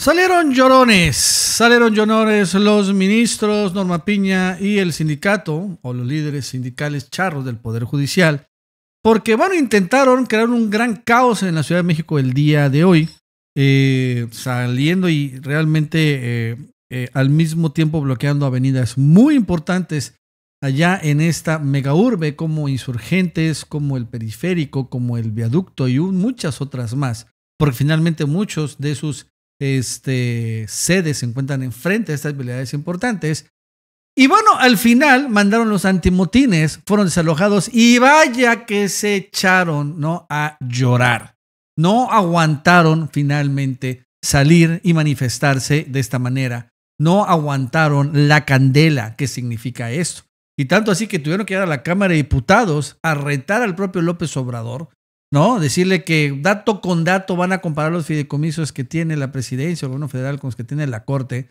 Salieron llorones, salieron llorones los ministros Norma Piña y el sindicato o los líderes sindicales charros del Poder Judicial, porque bueno, intentaron crear un gran caos en la Ciudad de México el día de hoy, eh, saliendo y realmente eh, eh, al mismo tiempo bloqueando avenidas muy importantes allá en esta mega urbe, como insurgentes, como el periférico, como el viaducto y muchas otras más, porque finalmente muchos de sus este, sedes se encuentran enfrente a estas habilidades importantes. Y bueno, al final mandaron los antimotines, fueron desalojados y vaya que se echaron ¿no? a llorar. No aguantaron finalmente salir y manifestarse de esta manera. No aguantaron la candela que significa esto. Y tanto así que tuvieron que ir a la Cámara de Diputados a retar al propio López Obrador ¿no? Decirle que dato con dato van a comparar los fideicomisos que tiene la presidencia o el gobierno federal con los que tiene la corte.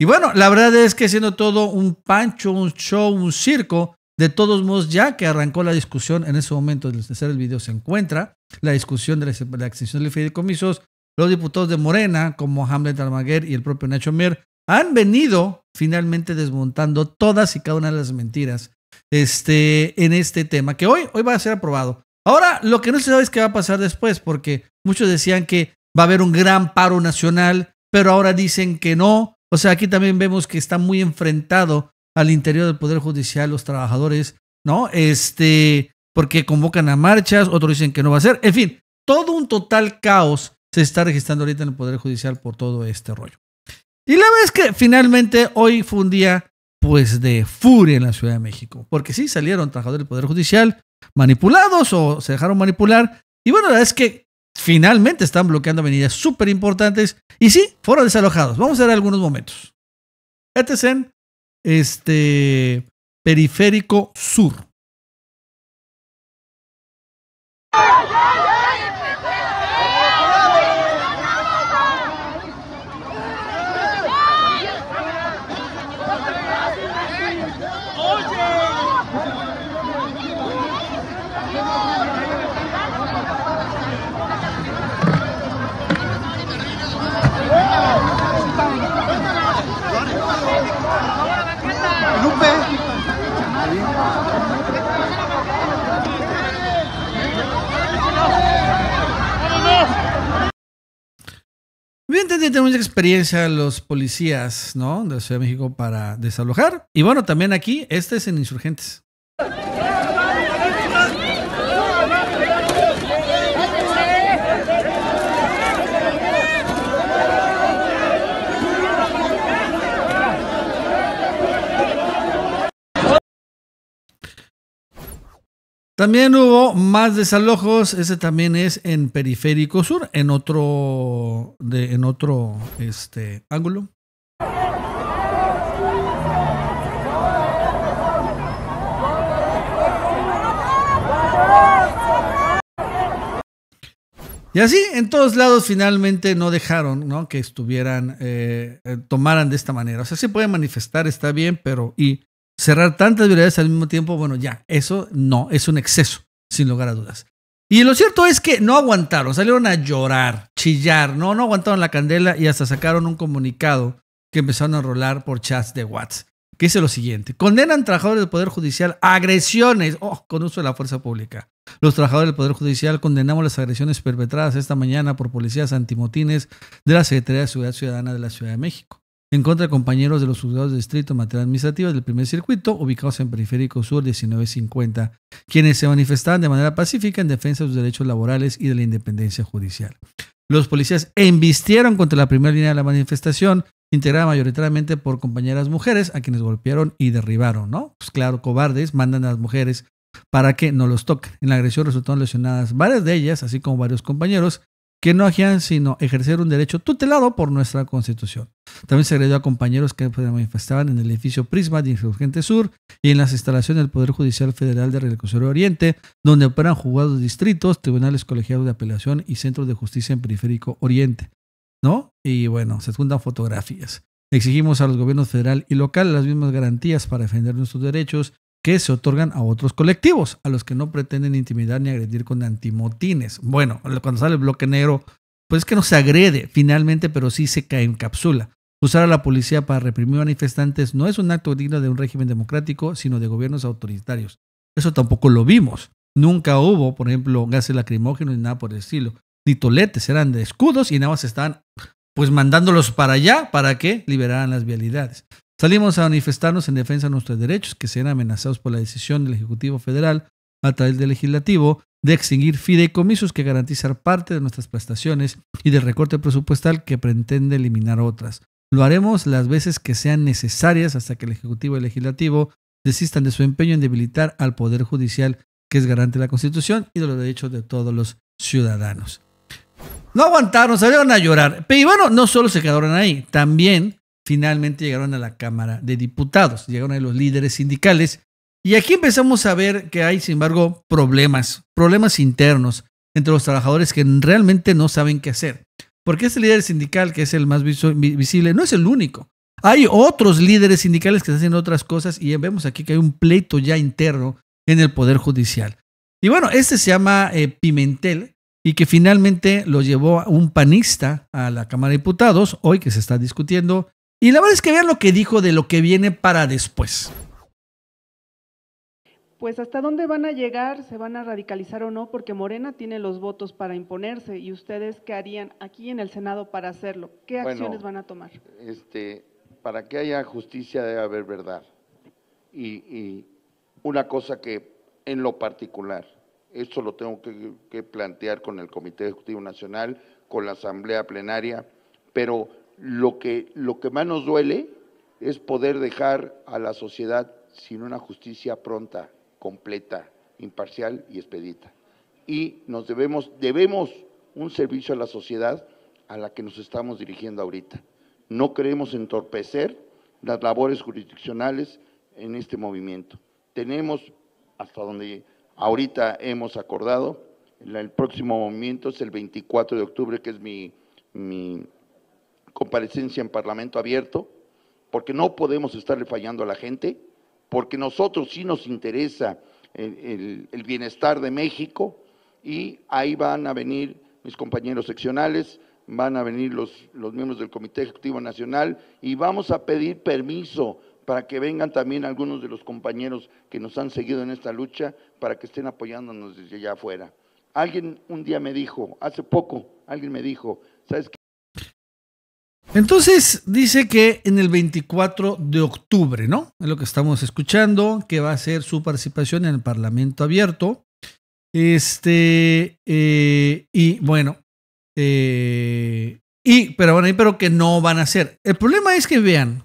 Y bueno, la verdad es que siendo todo un pancho, un show, un circo, de todos modos, ya que arrancó la discusión en ese momento de hacer el video, se encuentra la discusión de la extensión de los fideicomisos. Los diputados de Morena, como Hamlet Almaguer y el propio Nacho Mier, han venido finalmente desmontando todas y cada una de las mentiras este, en este tema, que hoy, hoy va a ser aprobado. Ahora, lo que no se sabe es qué va a pasar después, porque muchos decían que va a haber un gran paro nacional, pero ahora dicen que no. O sea, aquí también vemos que está muy enfrentado al interior del Poder Judicial los trabajadores, ¿no? Este, porque convocan a marchas, otros dicen que no va a ser. En fin, todo un total caos se está registrando ahorita en el Poder Judicial por todo este rollo. Y la verdad es que finalmente hoy fue un día pues de furia en la Ciudad de México, porque sí salieron trabajadores del Poder Judicial manipulados o se dejaron manipular. Y bueno, la verdad es que finalmente están bloqueando avenidas súper importantes y sí, fueron desalojados. Vamos a ver algunos momentos. Este es en este, Periférico Sur. evidentemente tienen mucha experiencia los policías, ¿no? De la Ciudad de México para desalojar. Y bueno, también aquí, este es en Insurgentes. También hubo más desalojos, ese también es en Periférico Sur, en otro, de, en otro este, ángulo. Y así, en todos lados finalmente no dejaron ¿no? que estuvieran, eh, eh, tomaran de esta manera. O sea, se puede manifestar, está bien, pero y cerrar tantas violaciones al mismo tiempo, bueno, ya, eso no, es un exceso, sin lugar a dudas. Y lo cierto es que no aguantaron, salieron a llorar, chillar, no, no aguantaron la candela y hasta sacaron un comunicado que empezaron a rolar por chats de WhatsApp, que dice lo siguiente, condenan trabajadores del Poder Judicial agresiones, oh, con uso de la fuerza pública. Los trabajadores del Poder Judicial condenamos las agresiones perpetradas esta mañana por policías antimotines de la Secretaría de Seguridad Ciudadana de la Ciudad de México en contra de compañeros de los juzgados de distrito en materia administrativa del primer circuito, ubicados en Periférico Sur 1950, quienes se manifestaban de manera pacífica en defensa de sus derechos laborales y de la independencia judicial. Los policías embistieron contra la primera línea de la manifestación, integrada mayoritariamente por compañeras mujeres, a quienes golpearon y derribaron, ¿no? Pues claro, cobardes, mandan a las mujeres para que no los toquen. En la agresión resultaron lesionadas varias de ellas, así como varios compañeros, que no hacían sino ejercer un derecho tutelado por nuestra Constitución. También se agredió a compañeros que se manifestaban en el edificio Prisma de Insurgente Sur y en las instalaciones del Poder Judicial Federal de Reclusorio Oriente, donde operan juzgados distritos, tribunales colegiados de apelación y centros de justicia en Periférico Oriente. ¿No? Y bueno, se juntan fotografías. Exigimos a los gobiernos federal y local las mismas garantías para defender nuestros derechos que se otorgan a otros colectivos, a los que no pretenden intimidar ni agredir con antimotines. Bueno, cuando sale el bloque negro, pues es que no se agrede finalmente, pero sí se encapsula. Usar a la policía para reprimir manifestantes no es un acto digno de un régimen democrático, sino de gobiernos autoritarios. Eso tampoco lo vimos. Nunca hubo, por ejemplo, gases lacrimógenos ni nada por el estilo. Ni toletes, eran de escudos y nada más estaban pues mandándolos para allá para que liberaran las vialidades. Salimos a manifestarnos en defensa de nuestros derechos que serán amenazados por la decisión del Ejecutivo Federal a través del Legislativo de extinguir fideicomisos que garantizar parte de nuestras prestaciones y del recorte presupuestal que pretende eliminar otras. Lo haremos las veces que sean necesarias hasta que el Ejecutivo y el Legislativo desistan de su empeño en debilitar al Poder Judicial, que es garante de la Constitución y de los derechos de todos los ciudadanos. No aguantaron, salieron a llorar. Pero y bueno, no solo se quedaron ahí, también finalmente llegaron a la Cámara de Diputados, llegaron a los líderes sindicales. Y aquí empezamos a ver que hay, sin embargo, problemas, problemas internos entre los trabajadores que realmente no saben qué hacer. Porque este líder sindical, que es el más visible, no es el único. Hay otros líderes sindicales que hacen otras cosas y vemos aquí que hay un pleito ya interno en el Poder Judicial. Y bueno, este se llama eh, Pimentel, y que finalmente lo llevó un panista a la Cámara de Diputados, hoy que se está discutiendo, y la verdad es que vean lo que dijo de lo que viene para después. Pues hasta dónde van a llegar, se van a radicalizar o no, porque Morena tiene los votos para imponerse y ustedes qué harían aquí en el Senado para hacerlo. ¿Qué acciones van a tomar? Este, para que haya justicia debe haber verdad. Y, una cosa que en lo particular, esto lo tengo que, que plantear con el Comité Ejecutivo Nacional, con la Asamblea Plenaria, pero lo que, lo que más nos duele es poder dejar a la sociedad sin una justicia pronta, completa, imparcial y expedita. Y nos debemos, debemos un servicio a la sociedad a la que nos estamos dirigiendo ahorita. No queremos entorpecer las labores jurisdiccionales en este movimiento. Tenemos, hasta donde ahorita hemos acordado, el próximo movimiento es el 24 de octubre, que es mi comparecencia en Parlamento abierto, porque no podemos estarle fallando a la gente, porque nosotros sí nos interesa el, bienestar de México y ahí van a venir mis compañeros seccionales, van a venir los, los miembros del Comité Ejecutivo Nacional y vamos a pedir permiso para que vengan también algunos de los compañeros que nos han seguido en esta lucha para que estén apoyándonos desde allá afuera. Alguien un día me dijo, hace poco, alguien me dijo, ¿sabes qué? Entonces dice que en el 24 de octubre, ¿no? Es lo que estamos escuchando, que va a ser su participación en el Parlamento Abierto. Este, eh, y bueno, eh, y, pero bueno, pero que no van a hacer. El problema es que vean,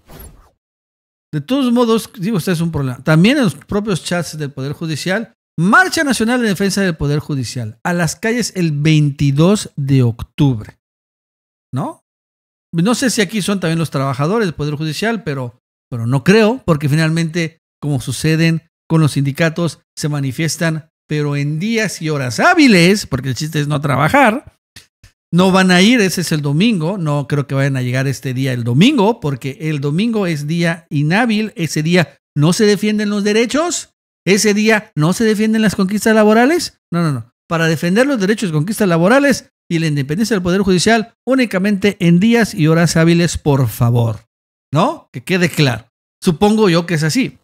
de todos modos, digo, este es un problema. También en los propios chats del Poder Judicial, Marcha Nacional de Defensa del Poder Judicial, a las calles el 22 de octubre, ¿no? No sé si aquí son también los trabajadores del Poder Judicial, pero, pero no creo, porque finalmente, como suceden con los sindicatos, se manifiestan, pero en días y horas hábiles, porque el chiste es no trabajar. No van a ir, ese es el domingo, no creo que vayan a llegar este día el domingo, porque el domingo es día inhábil, ese día no se defienden los derechos, ese día no se defienden las conquistas laborales. No, no, no para defender los derechos de conquistas laborales y la independencia del Poder Judicial únicamente en días y horas hábiles, por favor. ¿No? Que quede claro. Supongo yo que es así.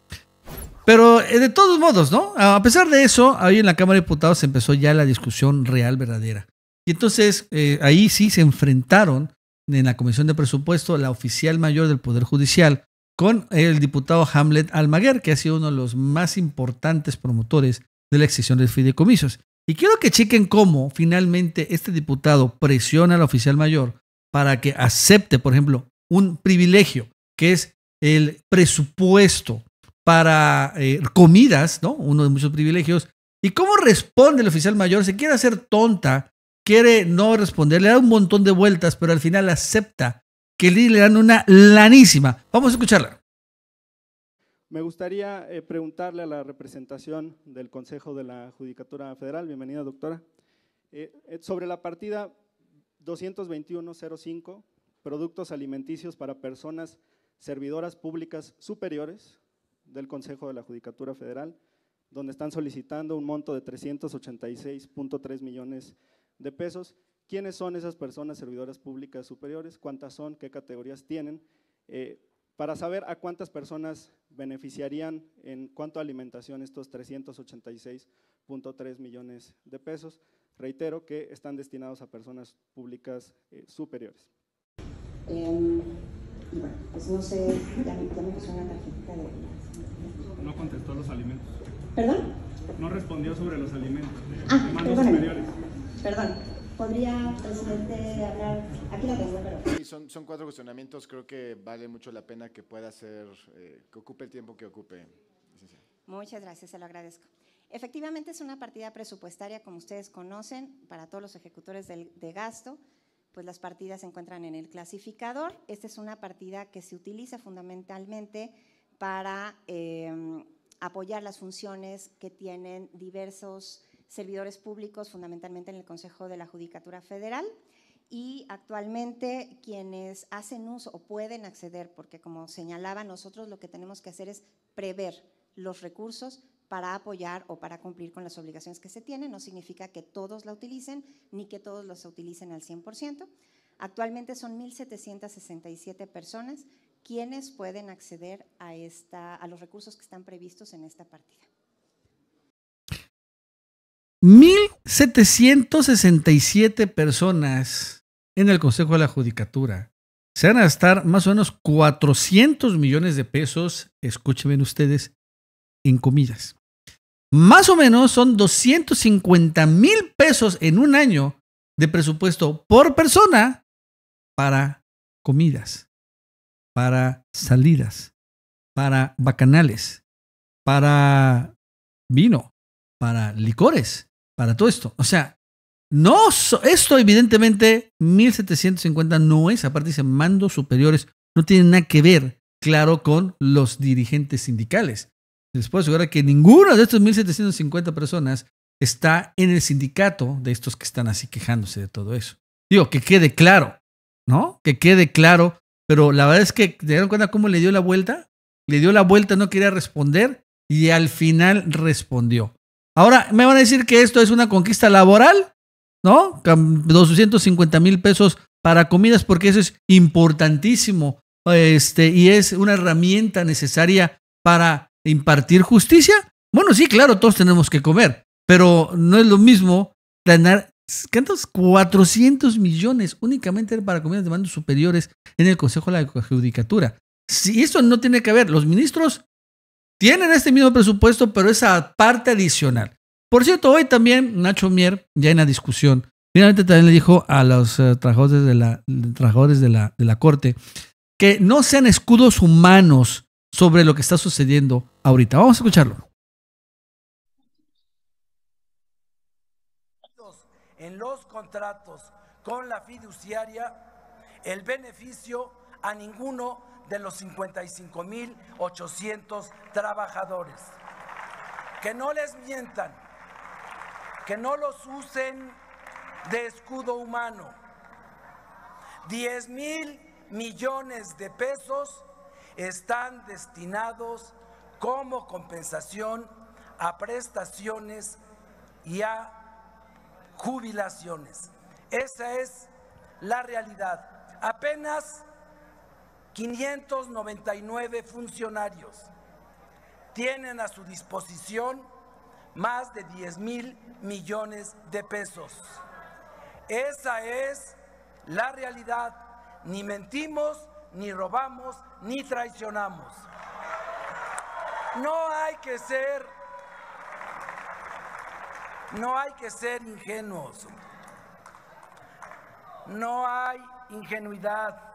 Pero eh, de todos modos, ¿no? A pesar de eso, ahí en la Cámara de Diputados empezó ya la discusión real, verdadera. Y entonces eh, ahí sí se enfrentaron en la Comisión de Presupuesto la oficial mayor del Poder Judicial con el diputado Hamlet Almaguer, que ha sido uno de los más importantes promotores de la excepción de fideicomisos. Y quiero que chequen cómo finalmente este diputado presiona al oficial mayor para que acepte, por ejemplo, un privilegio que es el presupuesto para eh, comidas, ¿no? Uno de muchos privilegios. ¿Y cómo responde el oficial mayor? Se quiere hacer tonta, quiere no responder, le da un montón de vueltas, pero al final acepta que le dan una lanísima. Vamos a escucharla. Me gustaría eh, preguntarle a la representación del Consejo de la Judicatura Federal, bienvenida doctora, eh, eh, sobre la partida 221.05, productos alimenticios para personas servidoras públicas superiores del Consejo de la Judicatura Federal, donde están solicitando un monto de 386.3 millones de pesos. ¿Quiénes son esas personas servidoras públicas superiores? ¿Cuántas son? ¿Qué categorías tienen? para saber a cuántas personas beneficiarían en cuanto a alimentación estos 386.3 millones de pesos. Reitero que están destinados a personas públicas eh, superiores. Em, bueno, pues no sé, ya, de... No contestó los alimentos. ¿Perdón? No respondió sobre los alimentos. Ah, perdón. Perdón. ¿Podría, presidente, hablar? Aquí la tengo, pero... Sí, son, son cuatro cuestionamientos. Creo que vale mucho la pena que pueda ser, eh, que ocupe el tiempo que ocupe. Muchas gracias, se lo agradezco. Efectivamente, es una partida presupuestaria, como ustedes conocen, para todos los ejecutores del, de gasto, pues las partidas se encuentran en el clasificador. Esta es una partida que se utiliza fundamentalmente para em, apoyar las funciones que tienen diversos servidores públicos, fundamentalmente en el Consejo de la Judicatura Federal. Y actualmente quienes hacen uso o pueden acceder, porque como señalaba, nosotros lo que tenemos que hacer es prever los recursos para apoyar o para cumplir con las obligaciones que se tienen. No significa que todos la utilicen ni que todos los utilicen al 100%. Actualmente son 1.767 personas quienes pueden acceder a, a los recursos que están previstos en esta partida. 1.767 personas en el Consejo de la Judicatura. Se van a gastar más o menos 400 millones de pesos, escúchenme ustedes, en comidas. Más o menos son 250 mil pesos en un año de presupuesto por persona para comidas, para salidas, para bacanales, para vino, para licores, para todo esto. O sea, no, esto evidentemente 1750 no es, aparte dice mandos superiores, no tiene nada que ver, claro, con los dirigentes sindicales. Les puedo asegurar que ninguna de estas 1750 personas está en el sindicato de estos que están así quejándose de todo eso. Digo, que quede claro, ¿no? Que quede claro, pero la verdad es que, ¿te dieron cuenta cómo le dio la vuelta? Le dio la vuelta, no quería responder y al final respondió. Ahora, me van a decir que esto es una conquista laboral, ¿no? 250 mil pesos para comidas, porque eso es importantísimo. Este, y es una herramienta necesaria para impartir justicia. Bueno, sí, claro, todos tenemos que comer, pero no es lo mismo ganar ¿Cuántos? 400 millones únicamente para comidas de mandos superiores en el Consejo de la Judicatura. Si eso no tiene que ver, los ministros tienen este mismo presupuesto, pero esa parte adicional. Por cierto, hoy también Nacho Mier, ya en la discusión, finalmente también le dijo a los eh, trabajadores, de la, de la corte que no sean escudos humanos sobre lo que está sucediendo ahorita. Vamos a escucharlo. En los contratos con la fiduciaria, el beneficio a ninguno de los 55.800 trabajadores. Que no les mientan, que no los usen de escudo humano. 10 mil millones de pesos están destinados como compensación a prestaciones y a jubilaciones. Esa es la realidad. Apenas 599 funcionarios. Tienen a su disposición más de 10 mil millones de pesos. Esa es la realidad. Ni mentimos, ni robamos, ni traicionamos. No hay que ser, no hay que ser ingenuos. No hay ingenuidad.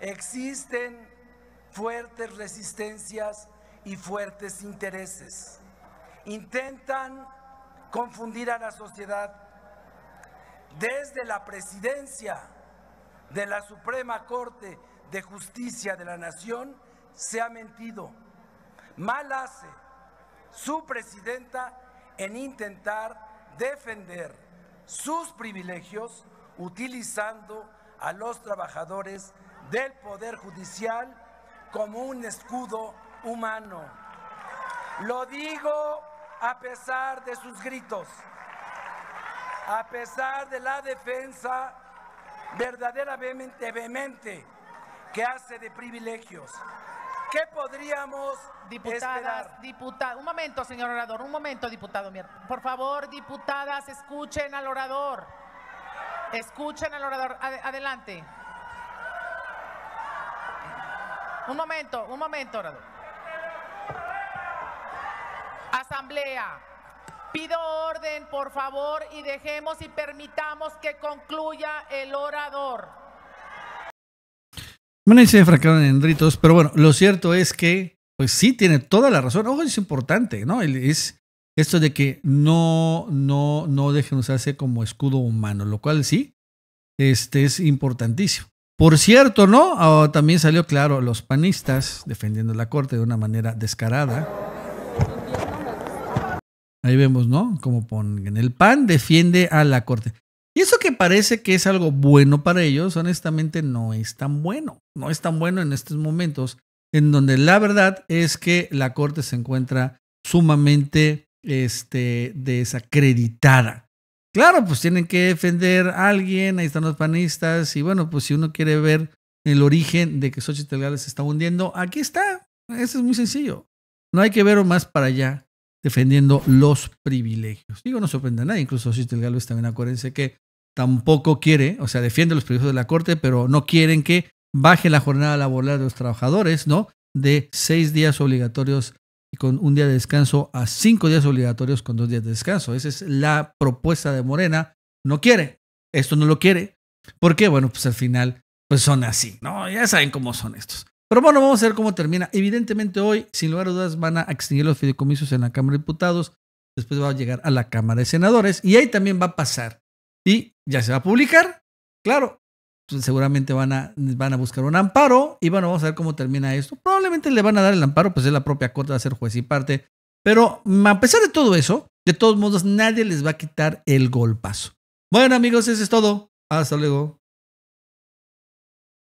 Existen fuertes resistencias y fuertes intereses. Intentan confundir a la sociedad desde la presidencia de la Suprema Corte de Justicia de la Nación se ha mentido. Mal hace su presidenta en intentar defender sus privilegios utilizando a los trabajadores del Poder Judicial como un escudo humano. Lo digo a pesar de sus gritos, a pesar de la defensa verdaderamente vehemente que hace de privilegios. ¿Qué podríamos diputadas, esperar? un momento, señor orador, un momento, diputado. Por favor, diputadas, escuchen al orador. Escuchen al orador. adelante. Un momento, un momento, orador. Asamblea, pido orden, por favor, y dejemos y permitamos que concluya el orador. Bueno, ahí se en pero bueno, lo cierto es que, pues sí, tiene toda la razón. Ojo, es importante, ¿no? Es esto de que no, no, no dejen usarse como escudo humano, lo cual sí, este es importantísimo. Por cierto, ¿no? Ah, también salió claro los panistas defendiendo la corte de una manera descarada. Ahí vemos, ¿no? Como ponen el pan defiende a la corte. Y eso que parece que es algo bueno para ellos, honestamente no es tan bueno. No es tan bueno en estos momentos, en donde la verdad es que la corte se encuentra sumamente este, desacreditada. Claro, pues tienen que defender a alguien, ahí están los panistas, y bueno, pues si uno quiere ver el origen de que Xochitl Gales se está hundiendo, aquí está. Eso es muy sencillo. No hay que ver más para allá defendiendo los privilegios. Digo, no sorprende a nadie, incluso Xochitl Gales también acuérdense que tampoco quiere, o sea, defiende los privilegios de la Corte, pero no quieren que baje la jornada laboral de los trabajadores, ¿no? De seis días obligatorios y con un día de descanso a cinco días obligatorios con dos días de descanso. Esa es la propuesta de Morena. No quiere, esto no lo quiere. ¿Por qué? Bueno, pues al final, pues son así, ¿no? Ya saben cómo son estos. Pero bueno, vamos a ver cómo termina. Evidentemente hoy, sin lugar a dudas, van a extinguir los fideicomisos en la Cámara de Diputados. Después va a llegar a la Cámara de Senadores y ahí también va a pasar. Y ya se va a publicar. Claro, seguramente van a, van a buscar un amparo y bueno, vamos a ver cómo termina esto. Probablemente le van a dar el amparo, pues es la propia corte va a ser juez y parte. Pero a pesar de todo eso, de todos modos, nadie les va a quitar el golpazo. Bueno amigos, eso es todo. Hasta luego.